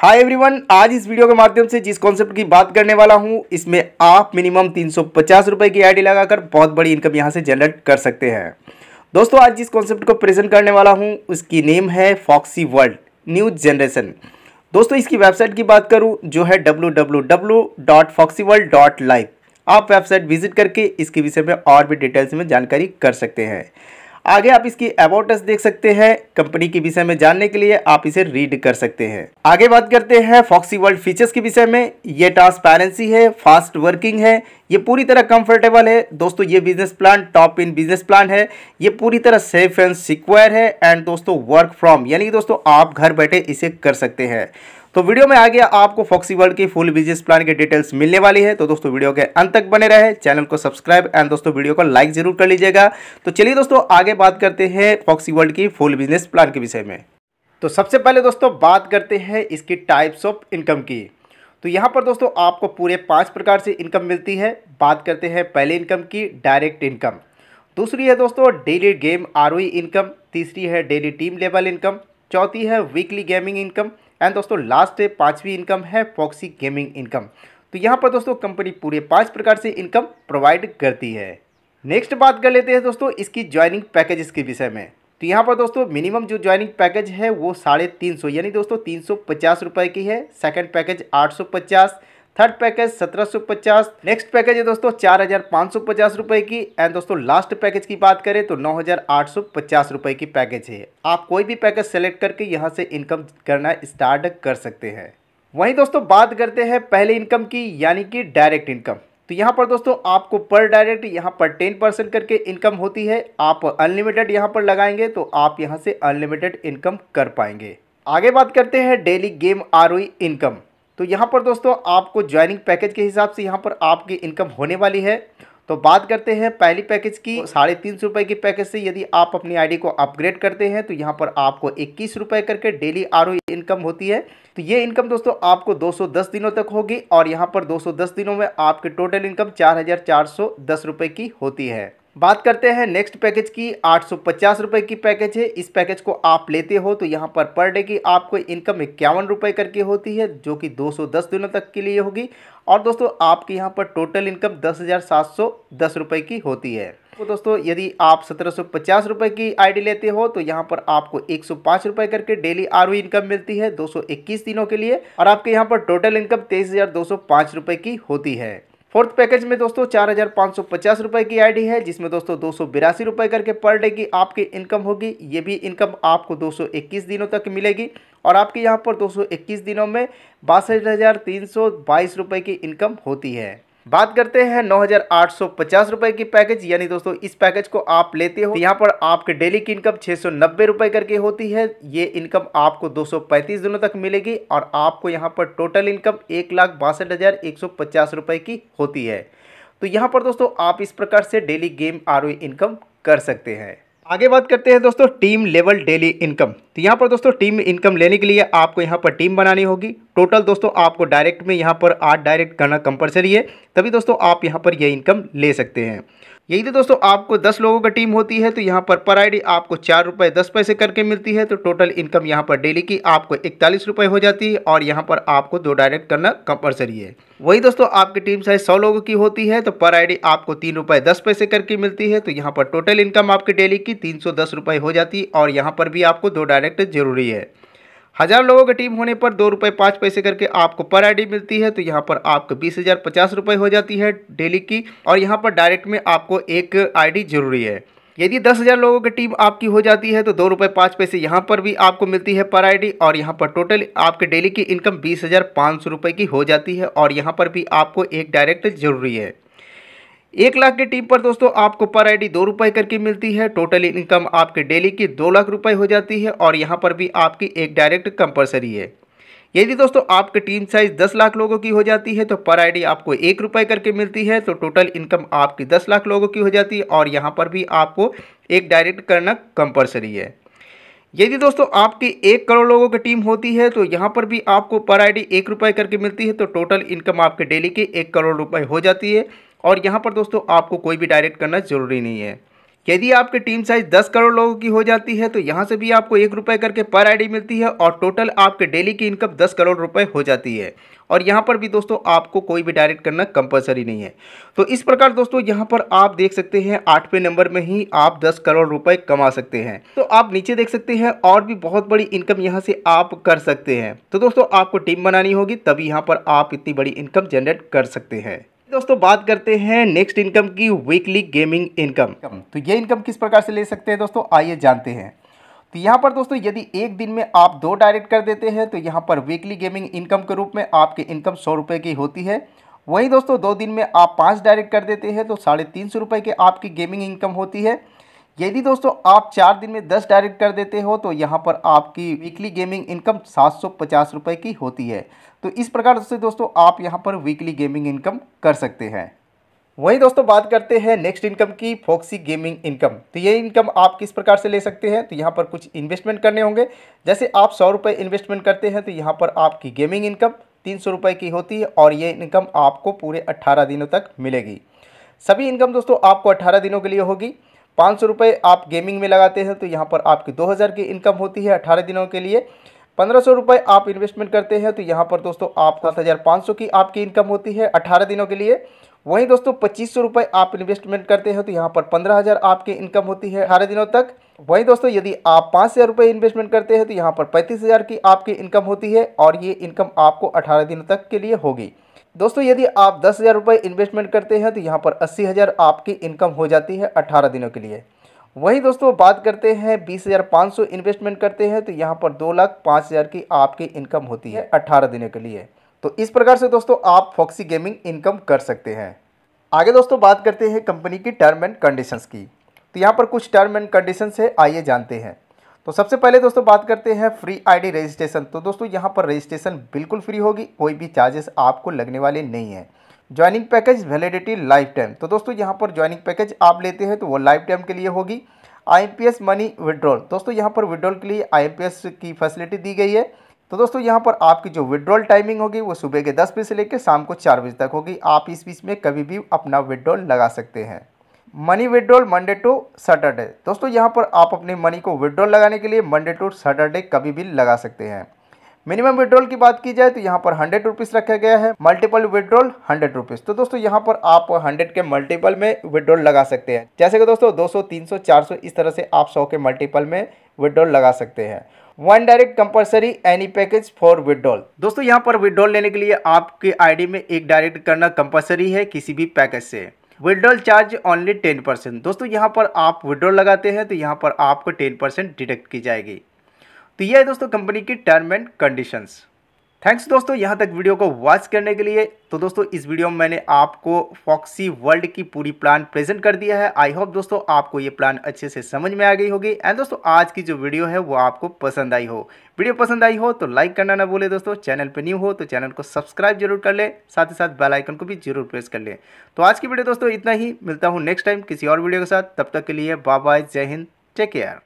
hi everyone आज इस video के माध्यम से जिस कॉन्सेप्ट की बात करने वाला हूं इसमें आप मिनिमम तीन सौ की आईडी लगाकर बहुत बड़ी इनकम यहां से जनरेट कर सकते हैं दोस्तों आज जिस कॉन्सेप्ट को प्रेजेंट करने वाला हूं उसकी नेम है फॉक्सी वर्ल्ड न्यू जनरेशन दोस्तों इसकी वेबसाइट की बात करूं जो है डब्ल्यू आप वेबसाइट विजिट करके इसके विषय में और भी डिटेल्स में जानकारी कर सकते हैं आगे आप इसकी अबाउटस देख सकते हैं कंपनी के विषय में जानने के लिए आप इसे रीड कर सकते हैं आगे बात करते हैं फॉक्सी वर्ल्ड फीचर्स के विषय में ये ट्रांसपेरेंसी है फास्ट वर्किंग है ये पूरी तरह कंफर्टेबल है दोस्तों ये business plan top in business plan है ये पूरी तरह सेफ एंड सिक्वायर है एंड दोस्तों वर्क फ्रॉम यानी कि दोस्तों आप घर बैठे इसे कर सकते हैं तो वीडियो में आगे आपको फॉक्सी वर्ल्ड की फुल बिजनेस प्लान की डिटेल्स मिलने वाली है तो दोस्तों वीडियो के अंत तक बने रहे चैनल को सब्सक्राइब एंड दोस्तों वीडियो को लाइक जरूर कर लीजिएगा तो चलिए दोस्तों आगे बात करते हैं फॉक्सी वर्ल्ड की फुल बिजनेस प्लान के विषय में तो सबसे पहले दोस्तों बात करते हैं इसकी टाइप्स ऑफ इनकम की तो यहाँ पर दोस्तों आपको पूरे पाँच प्रकार से इनकम मिलती है बात करते हैं पहले इनकम की डायरेक्ट इनकम दूसरी है दोस्तों डेली गेम आर इनकम तीसरी है डेली टीम लेवल इनकम चौथी है वीकली गेमिंग इनकम एंड दोस्तों लास्ट पाँचवीं इनकम है फॉक्सी गेमिंग इनकम तो यहाँ पर दोस्तों कंपनी पूरे पाँच प्रकार से इनकम प्रोवाइड करती है नेक्स्ट बात कर लेते हैं दोस्तों इसकी ज्वाइनिंग पैकेजेस के विषय में तो यहाँ पर दोस्तों मिनिमम जो ज्वाइनिंग पैकेज है वो साढ़े तीन सौ यानी दोस्तों तीन सौ पचास रुपये की है सेकेंड पैकेज आठ सौ पचास थर्ड पैकेज सत्रह सौ पचास नेक्स्ट पैकेज है दोस्तों चार हजार पाँच सौ पचास रुपए की एंड दोस्तों लास्ट पैकेज की बात करें तो नौ हजार आठ सौ पचास रुपए की पैकेज है आप कोई भी पैकेज सेलेक्ट करके यहाँ से इनकम करना स्टार्ट कर सकते हैं वहीं दोस्तों बात करते हैं पहले इनकम की यानी कि डायरेक्ट इनकम तो यहाँ पर दोस्तों आपको पर डायरेक्ट यहाँ पर टेन परसेंट करके इनकम होती है आप अनलिमिटेड यहाँ पर लगाएंगे तो आप यहाँ से अनलिमिटेड इनकम कर पाएंगे आगे बात करते हैं डेली गेम आर इनकम तो यहाँ पर दोस्तों आपको ज्वाइनिंग पैकेज के हिसाब से यहाँ पर आपकी इनकम होने वाली है तो बात करते हैं पहली पैकेज की साढ़े तीन सौ रुपये की पैकेज से यदि आप अपनी आईडी को अपग्रेड करते हैं तो यहाँ पर आपको इक्कीस रुपये करके डेली आर इनकम होती है तो ये इनकम दोस्तों आपको 210 दिनों तक होगी और यहाँ पर 210 दिनों में आपकी टोटल इनकम चार हज़ार की होती है बात करते हैं नेक्स्ट पैकेज की आठ सौ की पैकेज है इस पैकेज को आप लेते हो तो यहाँ पर पर डे की आपको इनकम इक्यावन रुपये करके होती है जो कि 210 दिनों तक के लिए होगी और दोस्तों आपके यहाँ पर टोटल इनकम दस हज़ार सात सौ दस रुपये की होती है तो दोस्तों यदि आप सत्रह सौ पचास रुपये की आईडी लेते हो तो यहाँ पर आपको एक सौ पाँच रुपये करके डेली आर इनकम मिलती है दो सौ इक्कीस दिनों के लिए और आपके यहाँ पर टोटल इनकम तेईस हज़ार दो सौ पाँच रुपये की होती है फोर्थ पैकेज में दोस्तों चार हज़ार पाँच सौ पचास रुपये की आईडी है जिसमें दोस्तों दो सौ बिरासी रुपये करके पर डे की आपकी इनकम होगी ये भी इनकम आपको दो सौ इक्कीस दिनों तक मिलेगी और आपके यहाँ पर दो सौ इक्कीस दिनों में बासठ हज़ार तीन सौ बाईस रुपये की इनकम होती है बात करते हैं नौ रुपए की पैकेज यानी दोस्तों इस पैकेज को आप लेते हो तो यहाँ पर आपके डेली की इनकम छह रुपए करके होती है ये इनकम आपको 235 दिनों तक मिलेगी और आपको यहाँ पर टोटल इनकम एक लाख बासठ हज़ार एक सौ पचास रुपये की होती है तो यहाँ पर दोस्तों आप इस प्रकार से डेली गेम आर इनकम कर सकते हैं आगे बात करते हैं दोस्तों टीम लेवल डेली इनकम तो यहाँ पर दोस्तों टीम इनकम लेने के लिए आपको यहाँ पर टीम बनानी होगी टोटल दोस्तों आपको डायरेक्ट में यहाँ पर आठ डायरेक्ट करना कंपलसरी है तभी दोस्तों आप यहाँ पर यह इनकम ले सकते हैं यही तो दोस्तों आपको दस लोगों का टीम होती है तो यहाँ पर पर आईडी आपको चार रुपये दस पैसे करके मिलती है तो टोटल इनकम यहाँ पर डेली की आपको इकतालीस रुपये हो जाती है और यहाँ पर आपको दो डायरेक्ट करना कंपलसरी है वही दोस्तों आपकी टीम साइज सौ लोगों की होती है तो पर आईडी आपको तीन रुपये दस पैसे करके मिलती है तो यहाँ पर टोटल इनकम आपकी डेली की तीन सौ दस रुपये हो जाती है और यहाँ पर भी आपको दो डायरेक्ट जरूरी है हज़ार लोगों की टीम होने पर दो रुपये पाँच पैसे करके आपको पर आईडी मिलती है तो यहाँ पर आपको बीस हज़ार पचास रुपये हो जाती है डेली की और यहाँ पर डायरेक्ट में आपको एक आईडी जरूरी है यदि दस हज़ार लोगों की टीम आपकी हो जाती है तो दो रुपये पाँच पैसे यहाँ पर भी आपको मिलती है पर आईडी और यहाँ पर टोटल आपके डेली की इनकम बीस हज़ार पाँच सौ रुपये की हो जाती है और यहाँ पर भी आपको एक डायरेक्ट जरूरी है एक लाख की टीम पर दोस्तों आपको पर आईडी दो रुपये करके मिलती है टोटल इनकम आपके डेली की दो लाख रुपए हो जाती है और यहाँ पर भी आपकी एक डायरेक्ट कंपलसरी है यदि दोस्तों आपकी टीम साइज दस लाख लोगों की हो जाती है तो पर आईडी आपको एक रुपये करके मिलती है तो टोटल इनकम आपकी दस लाख लोगों की हो जाती है और यहाँ पर भी आपको एक डायरेक्ट करना कंपलसरी है यदि दोस्तों आपकी एक करोड़ लोगों की टीम होती है तो यहाँ पर भी आपको पर आईडी एक रुपये करके मिलती है तो टोटल इनकम आपके डेली की एक करोड़ रुपए हो जाती है और यहाँ पर दोस्तों आपको कोई भी डायरेक्ट करना ज़रूरी नहीं है यदि आपकी टीम साइज़ दस करोड़ लोगों की हो जाती है तो यहाँ से भी आपको एक रुपये करके पर आईडी मिलती है और टोटल आपके डेली की इनकम दस करोड़ रुपए हो जाती है और यहाँ पर भी दोस्तों आपको कोई भी डायरेक्ट करना कंपलसरी नहीं है तो इस प्रकार दोस्तों यहाँ पर आप देख सकते हैं आठवें नंबर में ही आप दस करोड़ रुपए कमा सकते हैं तो आप नीचे देख सकते हैं और भी बहुत बड़ी इनकम यहाँ से आप कर सकते हैं तो दोस्तों आपको टीम बनानी होगी तभी यहाँ पर आप इतनी बड़ी इनकम जनरेट कर सकते हैं दोस्तों बात करते हैं नेक्स्ट इनकम की वीकली गेमिंग इनकम तो ये इनकम किस प्रकार से ले सकते हैं दोस्तों आइए जानते हैं तो यहाँ पर दोस्तों यदि एक दिन में आप दो डायरेक्ट कर देते हैं तो यहाँ पर वीकली गेमिंग इनकम के रूप में आपकी इनकम सौ रुपये की होती है वहीं दोस्तों दो दिन में आप पाँच डायरेक्ट कर देते हैं तो साढ़े तीन सौ रुपये की आपकी गेमिंग इनकम होती है यदि दोस्तों आप चार दिन में दस डायरेक्ट कर देते हो तो यहाँ पर आपकी वीकली गेमिंग इनकम सात सौ पचास रुपये की होती है तो इस प्रकार से दोस्तों आप यहाँ पर वीकली गेमिंग इनकम कर सकते हैं वहीं दोस्तों बात करते हैं नेक्स्ट इनकम की फोक्सी गेमिंग इनकम तो ये इनकम आप किस प्रकार से ले सकते हैं तो यहाँ पर कुछ इन्वेस्टमेंट करने होंगे जैसे आप सौ रुपये इन्वेस्टमेंट करते हैं तो यहाँ पर आपकी गेमिंग इनकम तीन सौ रुपये की होती है और ये इनकम आपको पूरे अट्ठारह दिनों तक मिलेगी सभी इनकम दोस्तों आपको अट्ठारह दिनों के लिए होगी पाँच सौ रुपये आप गेमिंग में लगाते हैं तो यहाँ पर आपकी दो हज़ार की इनकम होती है अठारह दिनों के लिए पंद्रह सौ रुपये आप इन्वेस्टमेंट करते हैं तो यहाँ पर दोस्तों आप सात हज़ार पाँच सौ की आपकी इनकम होती है अठारह दिनों के लिए वहीं दोस्तों पच्चीस सौ रुपये आप इन्वेस्टमेंट करते हैं तो यहाँ पर पंद्रह हज़ार आपकी इनकम होती है अठारह दिनों तक वहीं दोस्तों यदि आप पाँच हज़ार रुपये इन्वेस्टमेंट करते हैं तो यहाँ पर पैंतीस हज़ार की आपकी इनकम होती है और ये इनकम आपको अठारह दिनों तक के लिए होगी दोस्तों यदि आप दस हज़ार रुपये इन्वेस्टमेंट करते हैं तो यहाँ पर अस्सी हज़ार आपकी इनकम हो जाती है अट्ठारह दिनों के लिए वही दोस्तों बात करते हैं बीस हज़ार पाँच सौ इन्वेस्टमेंट करते हैं तो यहाँ पर दो लाख पाँच हज़ार की आपकी इनकम होती है अट्ठारह दिनों के लिए तो इस प्रकार से दोस्तों आप फॉक्सी गेमिंग इनकम कर सकते हैं आगे दोस्तों बात करते हैं कंपनी की टर्म एंड कंडीशंस की तो यहाँ पर कुछ टर्म एंड कंडीशंस है आइए जानते हैं तो सबसे पहले दोस्तों बात करते हैं फ्री आईडी रजिस्ट्रेशन तो दोस्तों यहाँ पर रजिस्ट्रेशन बिल्कुल फ्री होगी कोई भी चार्जेस आपको लगने वाले नहीं है joining package validity lifetime तो दोस्तों यहाँ पर ज्वाइनिंग पैकेज आप लेते हैं तो वो लाइफ टाइम के लिए होगी आईएमपीएस मनी विड्रॉल दोस्तों यहाँ पर विड्रॉल के लिए आई की फैसिलिटी दी गई है तो दोस्तों यहाँ पर आपकी जो विड्रॉल टाइमिंग होगी वो सुबह के दस बजे से लेकर शाम को चार बजे तक होगी आप इस बीच में कभी भी अपना विड्रॉल लगा सकते हैं money withdrawal Monday to Saturday दोस्तों यहाँ पर आप अपनी मनी को विड्रॉल लगाने के लिए मंडे टू सैटरडे कभी भी लगा सकते हैं मिनिमम विड्रॉल की बात की जाए तो यहाँ पर हंड्रेड रुपीज़ रखा गया है मल्टीपल विड्रॉल हंड्रेड रुपीज़ तो दोस्तों यहाँ पर आप हंड्रेड के मल्टीपल में विड्रॉल लगा सकते हैं जैसे कि दोस्तों 200, 300, 400 इस तरह से आप सौ के मल्टीपल में विड्रॉल लगा सकते हैं one direct compulsory any package for withdrawal दोस्तों यहाँ पर विड्रॉल लेने के लिए आपके आईडी में एक डायरेक्ट करना कंपलसरी है किसी भी पैकेज से withdrawal charge only ten percent दोस्तों यहाँ पर आप विड्रॉल लगाते हैं तो यहाँ पर आपको टेन परसेंट डिडक्ट की जाएगी तो यह है दोस्तों कंपनी की टर्म एंड कंडीशंस थैंक्स दोस्तों यहाँ तक वीडियो को वॉच करने के लिए तो दोस्तों इस वीडियो में मैंने आपको फॉक्सी वर्ल्ड की पूरी प्लान प्रेजेंट कर दिया है आई होप दोस्तों आपको ये प्लान अच्छे से समझ में आ गई होगी एंड दोस्तों आज की जो वीडियो है वो आपको पसंद आई हो वीडियो पसंद आई हो तो लाइक करना ना भूले दोस्तों चैनल पर न्यू हो तो चैनल को सब्सक्राइब जरूर कर ले साथ ही साथ बेलाइकन को भी जरूर प्रेस कर लें तो आज की वीडियो दोस्तों इतना ही मिलता हूँ नेक्स्ट टाइम किसी और वीडियो के साथ तब तक के लिए बाय बाय जय हिंद टेक केयर